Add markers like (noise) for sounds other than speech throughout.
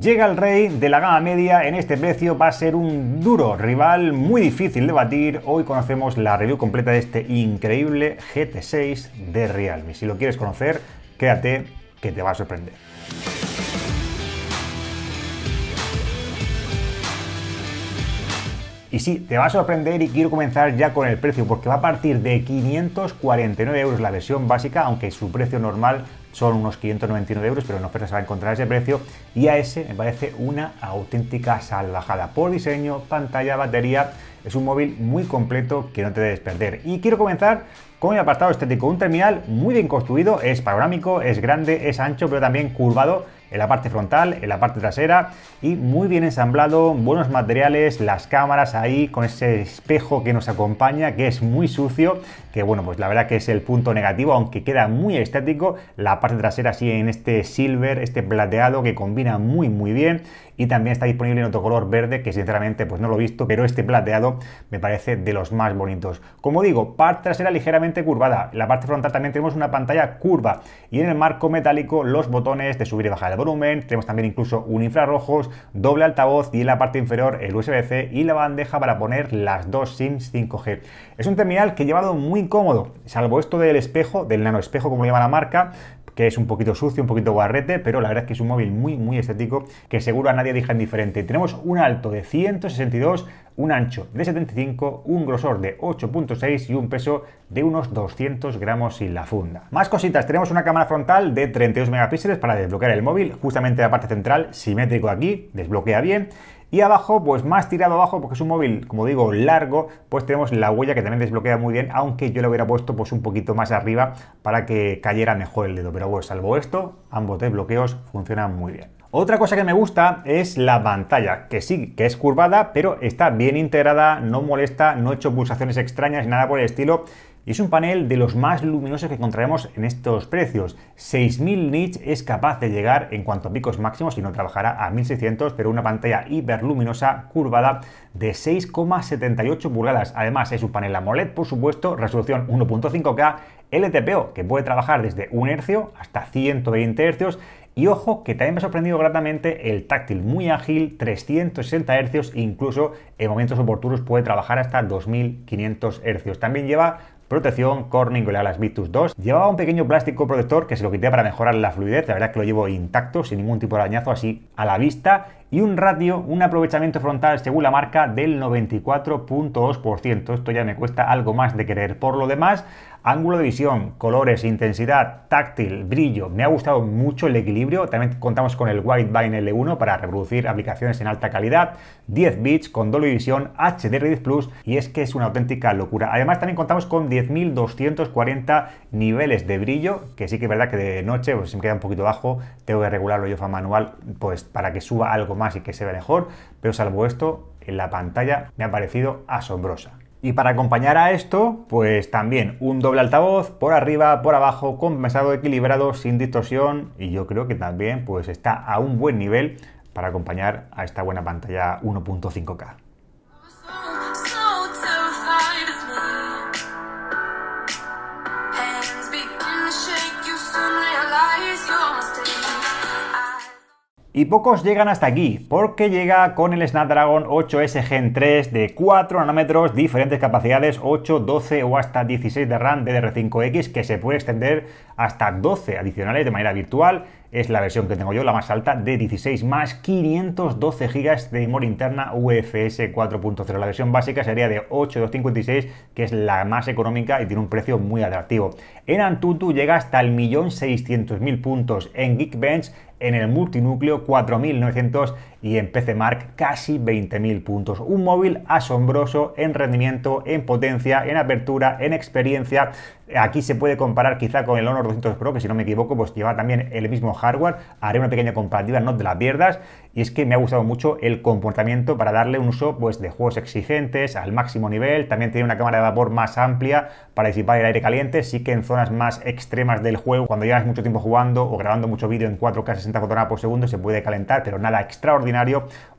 Llega el rey de la gama media en este precio, va a ser un duro rival, muy difícil de batir. Hoy conocemos la review completa de este increíble GT6 de Realme. Si lo quieres conocer, quédate que te va a sorprender. Y sí, te va a sorprender y quiero comenzar ya con el precio, porque va a partir de 549 euros la versión básica, aunque su precio normal son unos 599 euros, pero en oferta se va a encontrar ese precio. Y a ese me parece una auténtica salvajada. Por diseño, pantalla, batería, es un móvil muy completo que no te debes perder. Y quiero comenzar con el apartado estético. Un terminal muy bien construido, es panorámico, es grande, es ancho, pero también curvado en la parte frontal, en la parte trasera y muy bien ensamblado, buenos materiales, las cámaras ahí con ese espejo que nos acompaña que es muy sucio, que bueno, pues la verdad que es el punto negativo, aunque queda muy estético, la parte trasera así en este silver, este plateado que combina muy muy bien y también está disponible en otro color verde que sinceramente pues no lo he visto, pero este plateado me parece de los más bonitos. Como digo, parte trasera ligeramente curvada, en la parte frontal también tenemos una pantalla curva y en el marco metálico los botones de subir y bajar volumen, tenemos también incluso un infrarrojos, doble altavoz y en la parte inferior el USB-C y la bandeja para poner las dos SIMs 5G. Es un terminal que he llevado muy cómodo, salvo esto del espejo, del nano espejo como le llama la marca, que es un poquito sucio, un poquito guarrete, pero la verdad es que es un móvil muy, muy estético que seguro a nadie deja indiferente. Tenemos un alto de 162, un ancho de 75, un grosor de 8.6 y un peso de unos 200 gramos sin la funda. Más cositas, tenemos una cámara frontal de 32 megapíxeles para desbloquear el móvil, justamente la parte central, simétrico aquí, desbloquea bien. Y abajo, pues más tirado abajo, porque es un móvil, como digo, largo, pues tenemos la huella que también desbloquea muy bien, aunque yo lo hubiera puesto pues un poquito más arriba para que cayera mejor el dedo. Pero bueno, salvo esto, ambos desbloqueos funcionan muy bien. Otra cosa que me gusta es la pantalla, que sí, que es curvada, pero está bien integrada, no molesta, no he hecho pulsaciones extrañas, nada por el estilo. Y es un panel de los más luminosos que encontraremos en estos precios. 6000 nits es capaz de llegar en cuanto a picos máximos y no trabajará a 1600, pero una pantalla hiperluminosa curvada de 6,78 pulgadas. Además es un panel AMOLED, por supuesto, resolución 1.5K, LTPO, que puede trabajar desde 1 Hz hasta 120 Hz y ojo que también me ha sorprendido gratamente el táctil muy ágil, 360 Hz, e incluso en momentos oportunos puede trabajar hasta 2500 Hz. También lleva protección, Corning Las Victus 2. Llevaba un pequeño plástico protector que se lo quité para mejorar la fluidez, la verdad es que lo llevo intacto, sin ningún tipo de arañazo, así a la vista. Y un radio, un aprovechamiento frontal según la marca del 94.2%. Esto ya me cuesta algo más de querer. Por lo demás, Ángulo de visión, colores, intensidad, táctil, brillo. Me ha gustado mucho el equilibrio. También contamos con el Widevine L1 para reproducir aplicaciones en alta calidad, 10 bits con doble visión HDR10 Plus y es que es una auténtica locura. Además también contamos con 10.240 niveles de brillo, que sí que es verdad que de noche pues, se me queda un poquito bajo, tengo que regularlo yo manual pues para que suba algo más y que se vea mejor, pero salvo esto, en la pantalla me ha parecido asombrosa. Y para acompañar a esto, pues también un doble altavoz por arriba, por abajo, con compensado, equilibrado, sin distorsión y yo creo que también pues está a un buen nivel para acompañar a esta buena pantalla 1.5K. Y pocos llegan hasta aquí, porque llega con el Snapdragon 8S Gen 3 de 4 nanómetros, diferentes capacidades, 8, 12 o hasta 16 de RAM DDR5X, que se puede extender hasta 12 adicionales de manera virtual, es la versión que tengo yo, la más alta, de 16 más 512 GB de memoria interna UFS 4.0. La versión básica sería de 8.256, que es la más económica y tiene un precio muy atractivo. En Antutu llega hasta el millón 600.000 puntos, en Geekbench en el multinúcleo 4.900 y en Mark casi 20.000 puntos. Un móvil asombroso en rendimiento, en potencia, en apertura, en experiencia. Aquí se puede comparar quizá con el Honor 200 Pro, que si no me equivoco, pues lleva también el mismo hardware. Haré una pequeña comparativa, no de las pierdas. Y es que me ha gustado mucho el comportamiento para darle un uso pues, de juegos exigentes al máximo nivel. También tiene una cámara de vapor más amplia para disipar el aire caliente. Sí que en zonas más extremas del juego, cuando llevas mucho tiempo jugando o grabando mucho vídeo en 4K 60 fotogramas por segundo, se puede calentar, pero nada extraordinario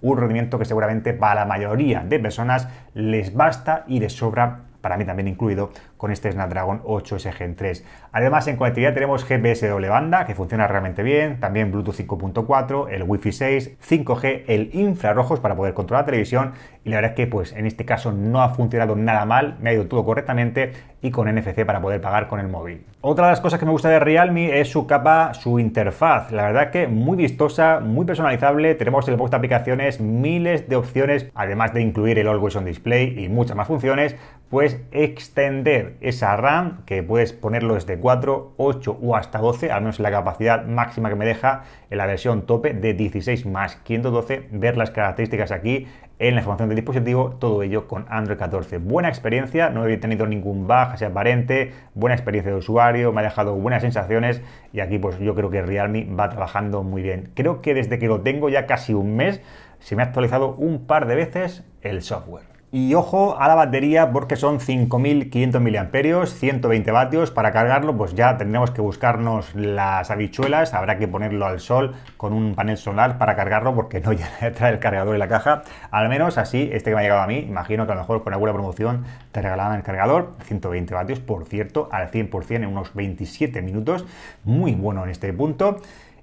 un rendimiento que seguramente para la mayoría de personas les basta y les sobra, para mí también incluido, con este Snapdragon 8 S Gen 3. Además, en conectividad tenemos GPS doble banda, que funciona realmente bien, también Bluetooth 5.4, el Wi-Fi 6, 5G, el infrarrojos para poder controlar la televisión, y la verdad es que pues en este caso no ha funcionado nada mal, me ha ido todo correctamente, y con NFC para poder pagar con el móvil. Otra de las cosas que me gusta de Realme es su capa, su interfaz, la verdad que muy vistosa, muy personalizable, tenemos el box de aplicaciones, miles de opciones, además de incluir el Always On Display y muchas más funciones, pues extender esa RAM, que puedes ponerlo desde 4, 8 o hasta 12, al menos la capacidad máxima que me deja en la versión tope de 16 más 512, ver las características aquí en la información del dispositivo, todo ello con Android 14. Buena experiencia, no he tenido ningún bug así aparente, buena experiencia de usuario, me ha dejado buenas sensaciones y aquí pues yo creo que Realme va trabajando muy bien. Creo que desde que lo tengo ya casi un mes, se me ha actualizado un par de veces el software. Y ojo a la batería porque son 5.500 mAh, 120 vatios. Para cargarlo pues ya tendremos que buscarnos las habichuelas. Habrá que ponerlo al sol con un panel solar para cargarlo porque no (laughs) ya trae el cargador en la caja. Al menos así, este que me ha llegado a mí, imagino que a lo mejor con alguna promoción te regalaban el cargador. 120 vatios, por cierto, al 100% en unos 27 minutos. Muy bueno en este punto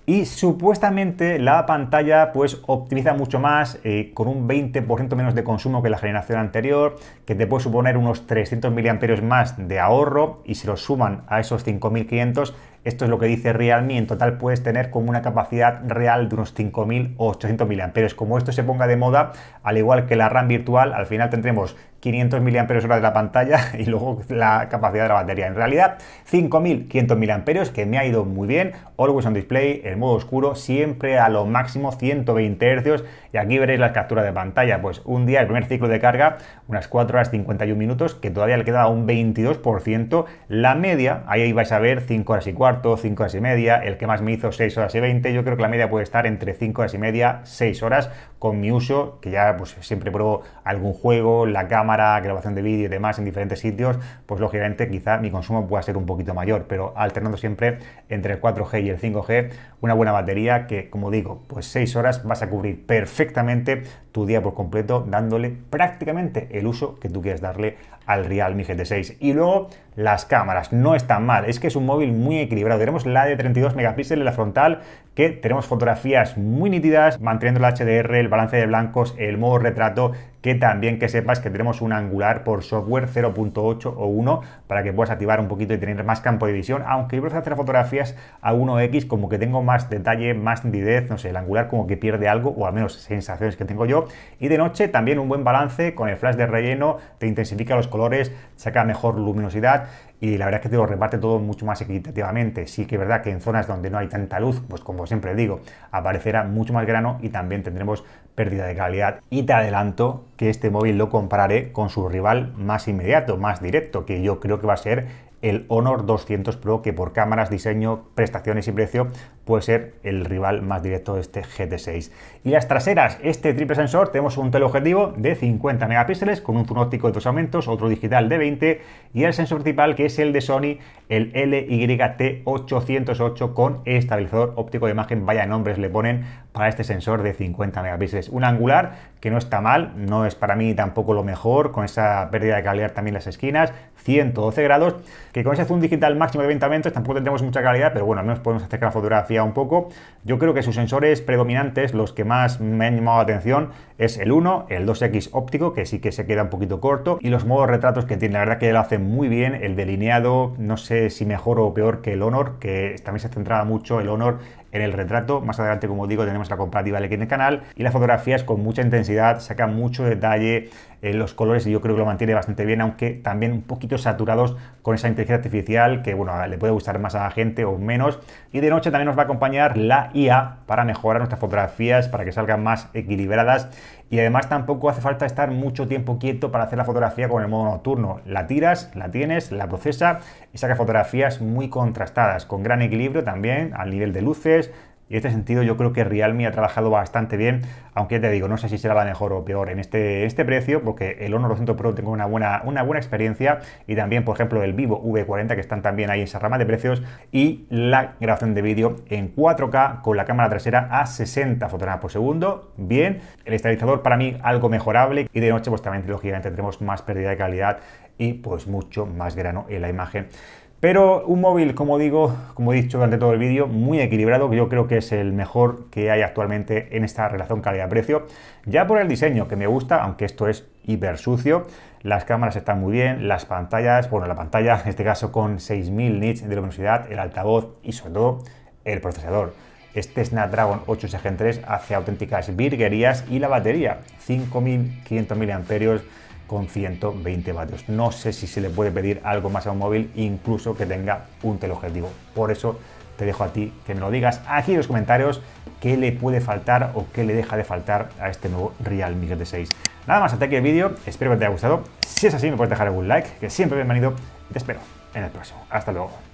y supuestamente la pantalla pues optimiza mucho más eh, con un 20% menos de consumo que la generación anterior, que te puede suponer unos 300 mAh más de ahorro y si lo suman a esos 5500 esto es lo que dice Realme. En total puedes tener como una capacidad real de unos 5800 o mAh. Como esto se ponga de moda, al igual que la RAM virtual, al final tendremos 500 mAh de la pantalla (laughs) y luego la capacidad de la batería. En realidad, 5500 mAh que me ha ido muy bien. Always on display, en modo oscuro, siempre a lo máximo 120 Hz. Y aquí veréis la captura de pantalla. Pues un día, el primer ciclo de carga, unas 4 horas 51 minutos, que todavía le queda un 22%. La media, ahí vais a ver 5 horas y 4 5 horas y media, el que más me hizo 6 horas y 20, yo creo que la media puede estar entre 5 horas y media, 6 horas con mi uso, que ya pues siempre pruebo algún juego, la cámara, grabación de vídeo y demás en diferentes sitios, pues lógicamente quizá mi consumo pueda ser un poquito mayor, pero alternando siempre entre el 4G y el 5G, una buena batería que, como digo, pues 6 horas vas a cubrir perfectamente tu día por completo dándole prácticamente el uso que tú quieres darle al Realme GT6. Y luego las cámaras, no están mal, es que es un móvil muy equilibrado. Tenemos la de 32 megapíxeles, la frontal, que tenemos fotografías muy nítidas, manteniendo el HDR, el balance de blancos, el modo retrato, que también que sepas que tenemos un Angular por software 0.8 o 1 para que puedas activar un poquito y tener más campo de visión, aunque yo a hacer fotografías a 1X como que tengo más detalle, más nitidez, no sé, el Angular como que pierde algo o al menos sensaciones que tengo yo. Y de noche también un buen balance con el flash de relleno, te intensifica los colores, saca mejor luminosidad y la verdad es que te lo reparte todo mucho más equitativamente. Sí que es verdad que en zonas donde no hay tanta luz, pues como siempre digo, aparecerá mucho más grano y también tendremos pérdida de calidad. Y te adelanto que este móvil lo compararé con su rival más inmediato, más directo, que yo creo que va a ser el Honor 200 Pro, que por cámaras, diseño, prestaciones y precio puede ser el rival más directo de este GT6. Y las traseras, este triple sensor, tenemos un teleobjetivo de 50 megapíxeles con un zoom óptico de dos aumentos, otro digital de 20 y el sensor principal que es el de Sony, el LYT808 con estabilizador óptico de imagen, vaya nombres le ponen para este sensor de 50 megapíxeles, un angular que no está mal, no es para mí tampoco lo mejor, con esa pérdida de calidad también las esquinas, 112 grados, que con ese zoom digital máximo de 20 metros tampoco tendremos mucha calidad, pero bueno, al menos podemos acercar la fotografía un poco. Yo creo que sus sensores predominantes, los que más me han llamado la atención, es el 1, el 2X óptico, que sí que se queda un poquito corto, y los modos retratos que tiene, la verdad que lo hace muy bien, el delineado, no sé si mejor o peor que el Honor, que también se centraba mucho el Honor en el retrato. Más adelante, como digo, tenemos la comparativa del canal y las fotografías con mucha intensidad, sacan mucho detalle, eh, los colores y yo creo que lo mantiene bastante bien, aunque también un poquito saturados con esa inteligencia artificial que, bueno, le puede gustar más a la gente o menos. Y de noche también nos va a acompañar la IA para mejorar nuestras fotografías, para que salgan más equilibradas. Y además tampoco hace falta estar mucho tiempo quieto para hacer la fotografía con el modo nocturno. La tiras, la tienes, la procesa y saca fotografías muy contrastadas, con gran equilibrio también al nivel de luces, y en este sentido yo creo que Realme ha trabajado bastante bien, aunque ya te digo, no sé si será la mejor o peor en este, este precio, porque el Honor 200 Pro tengo una buena, una buena experiencia y también, por ejemplo, el Vivo V40 que están también ahí en esa rama de precios y la grabación de vídeo en 4K con la cámara trasera a 60 fotogramas por segundo. Bien, el estabilizador para mí algo mejorable y de noche pues también lógicamente tendremos más pérdida de calidad y pues mucho más grano en la imagen pero un móvil, como digo, como he dicho durante todo el vídeo, muy equilibrado, que yo creo que es el mejor que hay actualmente en esta relación calidad-precio. Ya por el diseño, que me gusta, aunque esto es hiper sucio. Las cámaras están muy bien, las pantallas, bueno, la pantalla en este caso con 6000 nits de luminosidad, el altavoz y sobre todo el procesador. Este Snapdragon 8 Gen 3 hace auténticas virguerías y la batería, 5500 mAh con 120 vatios. No sé si se le puede pedir algo más a un móvil, incluso que tenga un teleobjetivo. Por eso te dejo a ti que me lo digas aquí en los comentarios qué le puede faltar o qué le deja de faltar a este nuevo Realme GT6. Nada más hasta aquí el vídeo, espero que te haya gustado. Si es así, me puedes dejar algún like, que siempre bienvenido. Te espero en el próximo. Hasta luego.